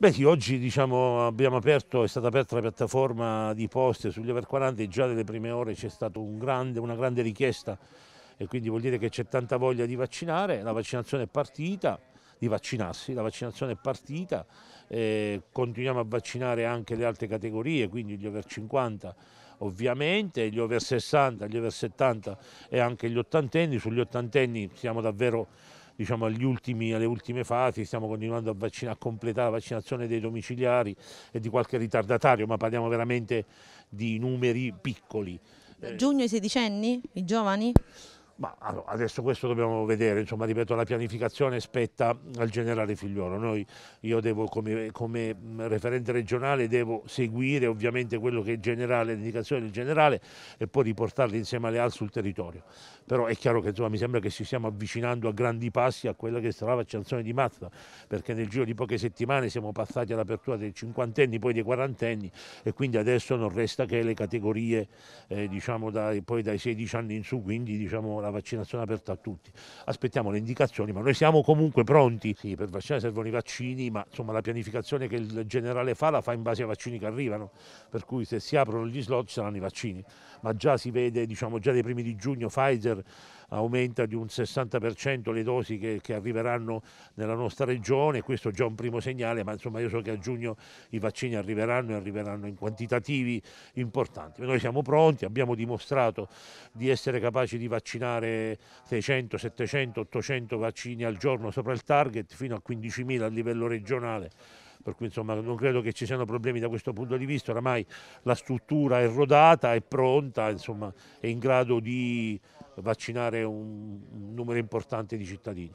Beh sì, oggi diciamo, abbiamo aperto, è stata aperta la piattaforma di poste sugli over 40 e già nelle prime ore c'è stata un grande, una grande richiesta e quindi vuol dire che c'è tanta voglia di vaccinare, la vaccinazione è partita, di vaccinarsi, la vaccinazione è partita, eh, continuiamo a vaccinare anche le altre categorie, quindi gli over 50 ovviamente, gli over 60, gli over 70 e anche gli ottantenni, sugli ottantenni siamo davvero diciamo, ultimi, alle ultime fasi, stiamo continuando a, vaccina, a, completare la vaccinazione dei domiciliari e di qualche ritardatario, ma parliamo veramente di numeri piccoli. Giugno i sedicenni, i giovani? Ma allora, adesso questo dobbiamo vedere, insomma, ripeto, la pianificazione spetta al generale Figliolo. Noi, io devo, come, come, mm, referente regionale, devo seguire ovviamente quello che è il generale, l'indicazione del generale e poi riportarli insieme alle AL sul territorio. Però è chiaro che insomma, mi sembra che ci stiamo avvicinando a grandi passi a quella che sarà la canzone di Mazda, perché nel giro di poche settimane siamo passati all'apertura dei cinquantenni, poi dei quarantenni e quindi adesso non resta che le categorie, eh, diciamo, dai, poi dai 16 anni in su, quindi diciamo la la vaccinazione aperta a tutti. Aspettiamo le indicazioni, ma noi siamo comunque pronti. Sì, per vaccinare servono i vaccini, ma insomma la pianificazione che il generale fa la fa in base ai vaccini che arrivano, per cui se si aprono gli slot saranno i vaccini. Ma già si vede, diciamo già dai primi di giugno, Pfizer aumenta di un 60% le dosi che, che, arriveranno nella nostra regione, questo è già un primo segnale, ma insomma io so che a giugno i vaccini arriveranno e arriveranno in quantitativi importanti. Noi siamo pronti, abbiamo dimostrato di essere capaci di vaccinare fare 600, 700, 800 vaccini al giorno sopra il target fino a 15.000 a livello regionale per cui insomma non credo che ci siano problemi da questo punto di vista, oramai la struttura è rodata, è pronta, insomma, è in grado di vaccinare un numero importante di cittadini.